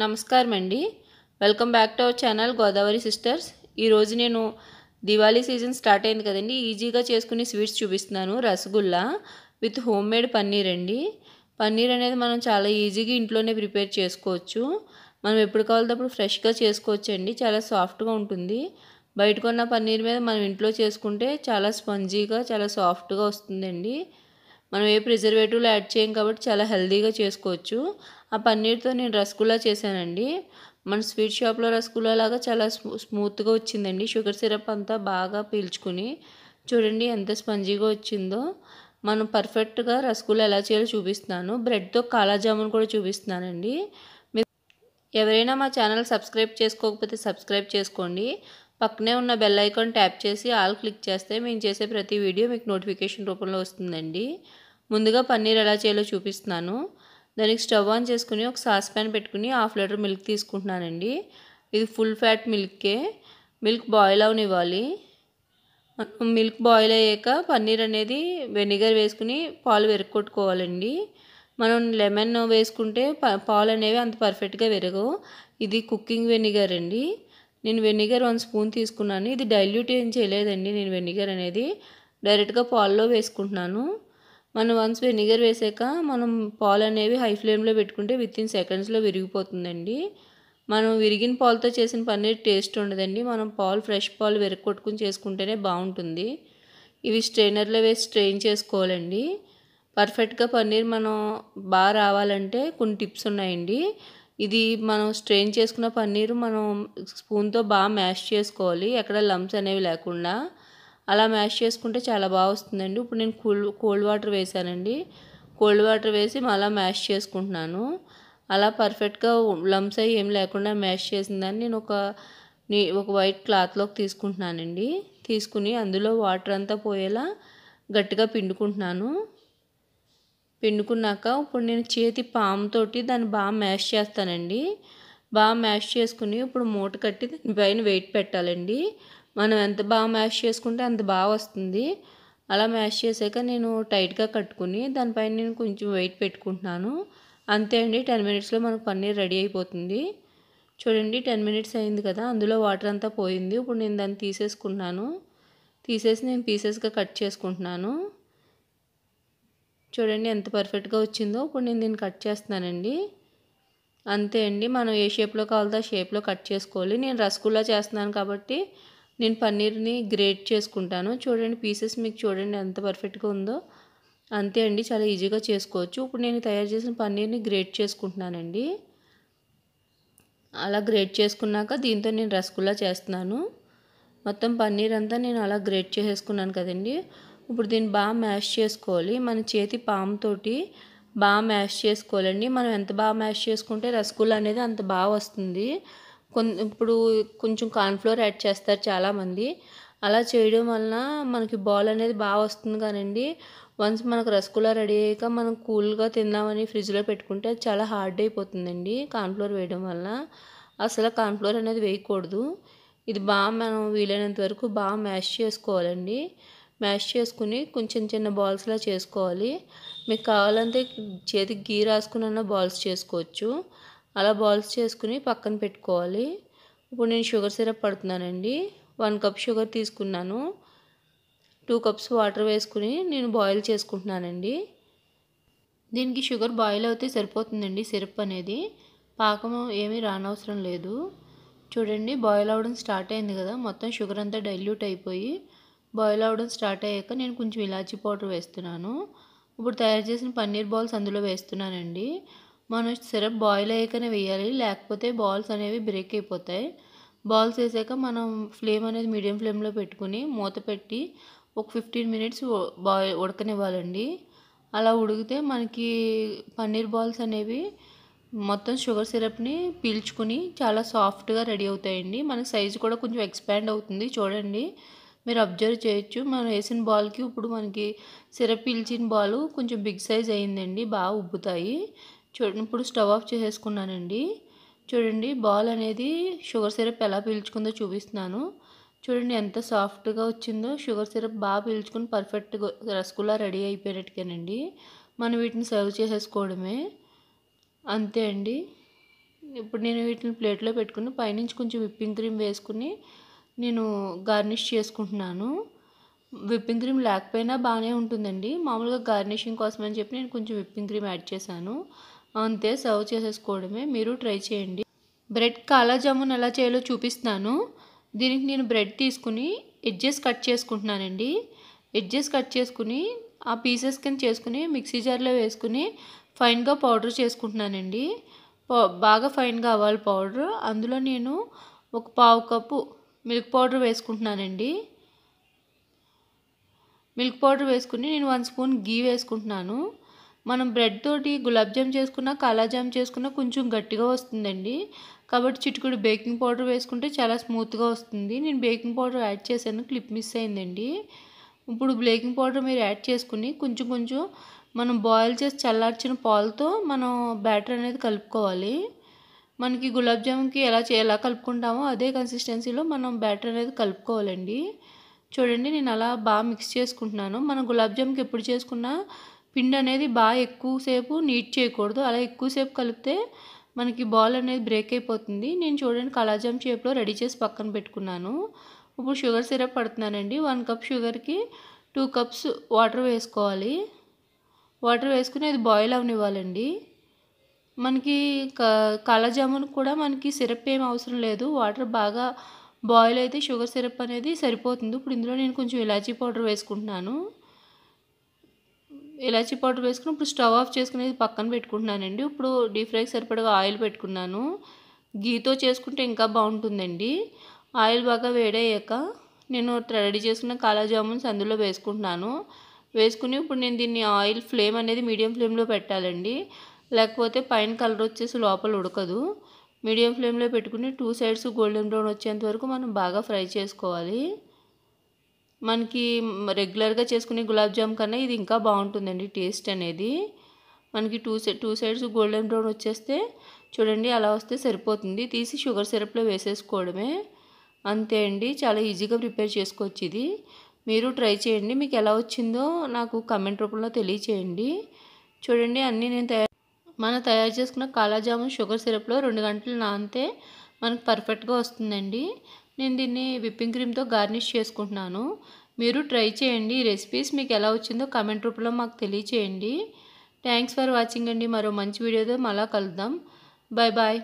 నమస్కారం అండి welcome back to our channel Godavari sisters ఈరోజు నేను దివాళీ సీజన్ స్టార్ట్ అయింది కదండి ఈజీగా చేసుకునే స్వీట్స్ చూపిస్తున్నాను rasgulla with home made paneer అండి పన్నీర్ అనేది మనం చాలా ఈజీగా ఇంట్లోనే ప్రిపేర్ చేసుకోవచ్చు మనం ఎప్పుడు కావాలంటే ఫ్రెష్గా చేసుకోవచ్చు అండి చాలా సాఫ్ట్గా ఉంటుంది బయట కొన్న పన్నీర్ మీద మనం ఇంట్లో చేసుకుంటే చాలా స్పంజీగా చాలా సాఫ్ట్గా వస్తుందండి మనం ఏ ప్రిజర్వేటివ్లు యాడ్ చేయం కాబట్టి చాలా హెల్దీగా చేసుకోవచ్చు ఆ పన్నీర్తో నేను రసగుల్లా చేశానండి మన స్వీట్ షాప్లో రసగుల్లా లాగా చాలా స్మూత్గా వచ్చిందండి షుగర్ సిరప్ అంతా బాగా పీల్చుకుని చూడండి ఎంత స్పంజీగా వచ్చిందో మనం పర్ఫెక్ట్గా రసగుల్లా ఎలా చేయాలో చూపిస్తున్నాను బ్రెడ్తో కాలాజామున్ కూడా చూపిస్తున్నానండి ఎవరైనా మా ఛానల్ సబ్స్క్రైబ్ చేసుకోకపోతే సబ్స్క్రైబ్ చేసుకోండి పక్కనే ఉన్న బెల్ ఐకాన్ ట్యాప్ చేసి ఆల్ క్లిక్ చేస్తే మేము చేసే ప్రతి వీడియో మీకు నోటిఫికేషన్ రూపంలో వస్తుందండి ముందుగా పన్నీర్ ఎలా చేయాలో చూపిస్తున్నాను దానికి స్టవ్ ఆన్ చేసుకుని ఒక సాస్ ప్యాన్ పెట్టుకుని హాఫ్ లీటర్ మిల్క్ తీసుకుంటున్నానండి ఇది ఫుల్ ఫ్యాట్ మిల్కే మిల్క్ బాయిల్ అవనివ్వాలి మిల్క్ బాయిల్ అయ్యాక పన్నీర్ అనేది వెనిగర్ వేసుకుని పాలు వెరగొట్టుకోవాలండి మనం లెమన్ వేసుకుంటే పాలు అనేవి అంత పర్ఫెక్ట్గా వెరగవు ఇది కుకింగ్ వెనిగర్ అండి నేను వెనిగర్ వన్ స్పూన్ తీసుకున్నాను ఇది డైల్యూట్ ఏం చేయలేదండి నేను వెనిగర్ అనేది డైరెక్ట్గా పాల్లో వేసుకుంటున్నాను మనం వన్స్ వెనిగర్ వేసాక మనం పాలు అనేవి హై ఫ్లేమ్లో పెట్టుకుంటే విత్ ఇన్ సెకండ్స్లో విరిగిపోతుందండి మనం విరిగిన పాలతో చేసిన పన్నీర్ టేస్ట్ ఉండదండి మనం పాలు ఫ్రెష్ పాలు విరగొట్టుకుని చేసుకుంటేనే బాగుంటుంది ఇవి స్ట్రైనర్లో వేసి స్ట్రెయిన్ చేసుకోవాలండి పర్ఫెక్ట్గా పన్నీర్ మనం బాగా రావాలంటే కొన్ని టిప్స్ ఉన్నాయండి ఇది మనం స్ట్రెయిన్ చేసుకున్న పన్నీరు మనం స్పూన్తో బాగా మ్యాష్ చేసుకోవాలి ఎక్కడ లంప్స్ అనేవి లేకుండా అలా మ్యాష్ చేసుకుంటే చాలా బాగా వస్తుందండి ఇప్పుడు నేను కూల్ కోల్డ్ వాటర్ వేసానండి కోల్డ్ వాటర్ వేసి మళ్ళీ మ్యాష్ చేసుకుంటున్నాను అలా పర్ఫెక్ట్గా లమ్స్ అయ్యి ఏం లేకుండా మ్యాష్ చేసిన దాన్ని నేను ఒక నీ ఒక వైట్ క్లాత్లోకి తీసుకుంటున్నానండి తీసుకుని అందులో వాటర్ అంతా పోయేలా గట్టిగా పిండుకుంటున్నాను పిండుకున్నాక ఇప్పుడు నేను చేతి పాముతోటి దాన్ని బాగా మ్యాష్ చేస్తానండి బాగా మ్యాష్ చేసుకుని ఇప్పుడు మూట కట్టి దానిపైన వెయిట్ పెట్టాలండి మనం ఎంత బాగా మ్యాష్ చేసుకుంటే అంత బాగా వస్తుంది అలా మ్యాష్ చేసాక నేను టైట్గా కట్టుకుని దానిపైన నేను కొంచెం వెయిట్ పెట్టుకుంటున్నాను అంతే అండి టెన్ మినిట్స్లో మనకు పన్నీర్ రెడీ అయిపోతుంది చూడండి టెన్ మినిట్స్ అయింది కదా అందులో వాటర్ అంతా పోయింది ఇప్పుడు నేను దాన్ని తీసేసుకున్నాను తీసేసి నేను పీసెస్గా కట్ చేసుకుంటున్నాను చూడండి ఎంత పర్ఫెక్ట్గా వచ్చిందో ఇప్పుడు నేను దీన్ని కట్ చేస్తున్నానండి అంతే అండి మనం ఏ షేప్లో కావాలో ఆ షేప్లో కట్ చేసుకోవాలి నేను రసగుల్లా చేస్తున్నాను కాబట్టి నేను పన్నీర్ని గ్రేట్ చేసుకుంటాను చూడండి పీసెస్ మీకు చూడండి ఎంత పర్ఫెక్ట్గా ఉందో అంతే అండి చాలా ఈజీగా చేసుకోవచ్చు ఇప్పుడు నేను తయారు చేసిన పన్నీర్ని గ్రేట్ చేసుకుంటున్నానండి అలా గ్రేట్ చేసుకున్నాక దీంతో నేను రసగుల్లా చేస్తున్నాను మొత్తం పన్నీర్ అంతా నేను అలా గ్రేట్ చేసేసుకున్నాను కదండి ఇప్పుడు దీన్ని బాగా మ్యాష్ చేసుకోవాలి మన చేతి పాముతోటి బాగా మ్యాష్ చేసుకోవాలండి మనం ఎంత బాగా మ్యాష్ చేసుకుంటే రసగుల్లా అనేది అంత బాగా వస్తుంది ఇప్పుడు కొంచెం కార్న్ఫ్లోర్ యాడ్ చేస్తారు చాలామంది అలా చేయడం వలన మనకి బాల్ అనేది బాగా వస్తుంది కానివ్వండి వన్స్ మనకు రసగుల్లా రెడీ అయ్యాక మనం కూల్గా తిందామని ఫ్రిడ్జ్లో పెట్టుకుంటే అది చాలా హార్డ్ అయిపోతుందండి కార్న్ఫ్లోర్ వేయడం వలన అసలు కార్న్ఫ్లోర్ అనేది వేయకూడదు ఇది బాగా మనం వీలైనంత వరకు బాగా మ్యాష్ చేసుకోవాలండి మ్యాష్ చేసుకుని కొంచెం చిన్న బాల్స్లా చేసుకోవాలి మీకు కావాలంటే చేతికి గీ రాసుకున్న బాల్స్ చేసుకోవచ్చు అలా బాల్స్ చేసుకుని పక్కన పెట్టుకోవాలి ఇప్పుడు నేను షుగర్ సిరప్ పడుతున్నానండి వన్ కప్ షుగర్ తీసుకున్నాను టూ కప్స్ వాటర్ వేసుకుని నేను బాయిల్ చేసుకుంటున్నానండి దీనికి షుగర్ బాయిల్ అయితే సరిపోతుందండి సిరప్ అనేది పాకం ఏమీ రానవసరం లేదు చూడండి బాయిల్ అవ్వడం స్టార్ట్ అయింది కదా మొత్తం షుగర్ అంతా డైల్యూట్ అయిపోయి బాయిల్ అవ్వడం స్టార్ట్ అయ్యాక నేను కొంచెం ఇలాచీ పౌడర్ వేస్తున్నాను ఇప్పుడు తయారు చేసిన పన్నీర్ బాల్స్ అందులో వేస్తున్నానండి మనం సిరప్ బాయిల్ అయ్యాకనే వేయాలి లేకపోతే బాల్స్ అనేవి బ్రేక్ అయిపోతాయి బాల్స్ వేసాక మనం ఫ్లేమ్ అనేది మీడియం ఫ్లేమ్లో పెట్టుకుని మూత పెట్టి ఒక ఫిఫ్టీన్ మినిట్స్ బాయ్ ఉడకనివ్వాలండి అలా ఉడికితే మనకి పన్నీర్ బాల్స్ అనేవి మొత్తం షుగర్ సిరప్ని పీల్చుకుని చాలా సాఫ్ట్గా రెడీ అవుతాయండి మనకి సైజు కూడా కొంచెం ఎక్స్పాండ్ అవుతుంది చూడండి మీరు అబ్జర్వ్ చేయొచ్చు మనం వేసిన బాల్కి ఇప్పుడు మనకి సిరప్ పీల్చిన బాల్ కొంచెం బిగ్ సైజ్ అయిందండి బాగా ఉబ్బుతాయి చూడండి ఇప్పుడు స్టవ్ ఆఫ్ చేసేసుకున్నానండి చూడండి బాల్ అనేది షుగర్ సిరప్ ఎలా పీల్చుకుందో చూపిస్తున్నాను చూడండి ఎంత సాఫ్ట్గా వచ్చిందో షుగర్ సిరప్ బాగా పీల్చుకుని పర్ఫెక్ట్గా రసగుల్లా రెడీ అయిపోయినట్టుగానండి మనం వీటిని సర్వ్ చేసేసుకోవడమే అంతే అండి ఇప్పుడు నేను వీటిని ప్లేట్లో పెట్టుకుని పైనుంచి కొంచెం విప్పింగ్ క్రీమ్ వేసుకుని నేను గార్నిష్ చేసుకుంటున్నాను విప్పింగ్ క్రీమ్ లేకపోయినా బాగానే ఉంటుందండి మామూలుగా గార్నిషింగ్ కోసం అని చెప్పి నేను కొంచెం విప్పింగ్ క్రీమ్ యాడ్ చేశాను అంతే సర్వ్ చేసేసుకోవడమే మీరు ట్రై చేయండి బ్రెడ్ కాలా జామున్ ఎలా చేయాలో చూపిస్తాను దీనికి నేను బ్రెడ్ తీసుకుని ఎడ్జెస్ కట్ చేసుకుంటున్నానండి ఎడ్జెస్ కట్ చేసుకుని ఆ పీసెస్ కింద చేసుకుని మిక్సీ జార్లో వేసుకుని ఫైన్గా పౌడర్ చేసుకుంటున్నానండి బాగా ఫైన్గా అవ్వాలి పౌడర్ అందులో నేను ఒక పావు కప్పు మిల్క్ పౌడర్ వేసుకుంటున్నానండి మిల్క్ పౌడర్ వేసుకుని నేను వన్ స్పూన్ గీ వేసుకుంటున్నాను మనం బ్రెడ్ తోటి గులాబ్ జామ్ చేసుకున్నా కాలాజామ్ చేసుకున్నా కొంచెం గట్టిగా వస్తుందండి కాబట్టి చిటికుడు బేకింగ్ పౌడర్ వేసుకుంటే చాలా స్మూత్గా వస్తుంది నేను బేకింగ్ పౌడర్ యాడ్ చేశాను క్లిప్ మిస్ అయిందండి ఇప్పుడు బేకింగ్ పౌడర్ మీరు యాడ్ చేసుకుని కొంచెం కొంచెం మనం బాయిల్ చేసి చల్లార్చిన పాలతో మనం బ్యాటర్ అనేది కలుపుకోవాలి మనకి గులాబ్ జామున్కి ఎలా ఎలా కలుపుకుంటామో అదే కన్సిస్టెన్సీలో మనం బ్యాటర్ అనేది కలుపుకోవాలండి చూడండి నేను అలా బాగా మిక్స్ చేసుకుంటున్నాను మనం గులాబ్ జామ్కి ఎప్పుడు చేసుకున్నా పిండి అనేది బాగా ఎక్కువసేపు నీట్ చేయకూడదు అలా ఎక్కువసేపు కలిపితే మనకి బాల్ అనేది బ్రేక్ అయిపోతుంది నేను చూడండి కళాజామ్ షేప్లో రెడీ చేసి పక్కన పెట్టుకున్నాను ఇప్పుడు షుగర్ సిరప్ పడుతున్నానండి వన్ కప్ షుగర్కి టూ కప్స్ వాటర్ వేసుకోవాలి వాటర్ వేసుకుని అది బాయిల్ అవనివ్వాలండి మనకి కళాజామున్ కూడా మనకి సిరప్ ఏం అవసరం లేదు వాటర్ బాగా బాయిల్ అయితే షుగర్ సిరప్ అనేది సరిపోతుంది ఇప్పుడు ఇందులో నేను కొంచెం ఇలాచీ పౌడర్ వేసుకుంటున్నాను ఇలాచీ పౌడర్ వేసుకుని ఇప్పుడు స్టవ్ ఆఫ్ చేసుకుని పక్కన పెట్టుకుంటున్నానండి ఇప్పుడు డీప్ ఫ్రైకి సరిపడగా ఆయిల్ పెట్టుకున్నాను గీతో చేసుకుంటే ఇంకా బాగుంటుందండి ఆయిల్ బాగా వేడయ్యాక నేను రెడీ చేసుకున్న కాలాజామున్స్ అందులో వేసుకుంటున్నాను వేసుకుని ఇప్పుడు నేను దీన్ని ఆయిల్ ఫ్లేమ్ అనేది మీడియం ఫ్లేమ్లో పెట్టాలండి లేకపోతే పైన కలర్ వచ్చేసి లోపల ఉడకదు మీడియం ఫ్లేమ్లో పెట్టుకుని టూ సైడ్స్ గోల్డెన్ బ్రౌన్ వచ్చేంత వరకు మనం బాగా ఫ్రై చేసుకోవాలి మనకి రెగ్యులర్గా చేసుకునే గులాబ్ జామ్ కన్నా ఇది ఇంకా బాగుంటుందండి టేస్ట్ అనేది మనకి two side two sides golden brown వచ్చేస్తే చూడండి అలా వస్తే సరిపోతుంది తీసి షుగర్ సిరప్లో వేసేసుకోవడమే అంతే అండి చాలా ఈజీగా ప్రిపేర్ చేసుకోవచ్చు ఇది మీరు ట్రై చేయండి మీకు ఎలా వచ్చిందో నాకు కమెంట్ రూపంలో తెలియచేయండి చూడండి అన్నీ నేను తయారు మనం తయారు చేసుకున్న కాలాజామున్ షుగర్ సిరప్లో రెండు గంటలు నానితే మనకు పర్ఫెక్ట్గా వస్తుందండి నేను దీన్ని విప్పింగ్ క్రీమ్తో గార్నిష్ చేసుకుంటున్నాను మీరు ట్రై చేయండి ఈ రెసిపీస్ మీకు ఎలా వచ్చిందో కమెంట్ రూపంలో మాకు తెలియచేయండి థ్యాంక్స్ ఫర్ వాచింగ్ అండి మరో మంచి వీడియోతో మళ్ళా కలుద్దాం బాయ్ బాయ్